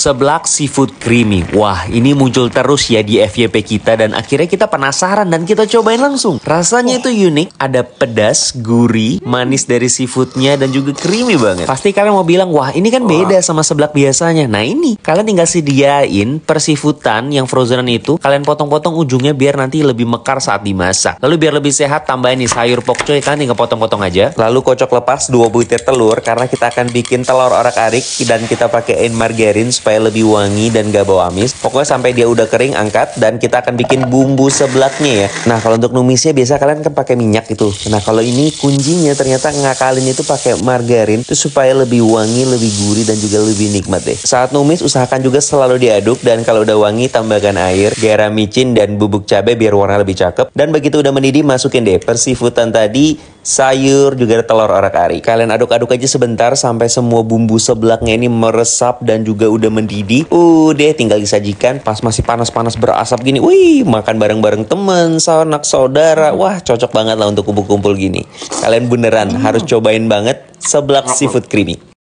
Seblak seafood creamy. Wah, ini muncul terus ya di FYP kita dan akhirnya kita penasaran dan kita cobain langsung. Rasanya itu unik, ada pedas, gurih, manis dari seafoodnya dan juga creamy banget. Pasti kalian mau bilang, wah ini kan beda sama seblak biasanya. Nah ini, kalian tinggal sediain persifutan yang frozenan itu, kalian potong-potong ujungnya biar nanti lebih mekar saat dimasak. Lalu biar lebih sehat, tambahin nih sayur pokcoy, kalian tinggal potong-potong aja. Lalu kocok lepas 2 butir telur, karena kita akan bikin telur orak-arik dan kita pakaiin margarin supaya supaya lebih wangi dan gak bau amis. Pokoknya sampai dia udah kering angkat dan kita akan bikin bumbu seblaknya ya. Nah kalau untuk numisnya biasa kalian kan pakai minyak gitu. Nah kalau ini kuncinya ternyata ngakalin itu pakai margarin itu supaya lebih wangi, lebih gurih dan juga lebih nikmat deh. Saat numis usahakan juga selalu diaduk dan kalau udah wangi tambahkan air, garam micin dan bubuk cabai biar warna lebih cakep. Dan begitu udah mendidih masukin deh persifutan tadi sayur, juga ada telur orak-arik. Kalian aduk-aduk aja sebentar sampai semua bumbu seblaknya ini meresap dan juga udah mendidih. Udah tinggal disajikan pas masih panas-panas berasap gini. Wih, makan bareng-bareng temen, sanak saudara. Wah, cocok banget lah untuk kumpul-kumpul gini. Kalian beneran harus cobain banget seblak seafood creamy.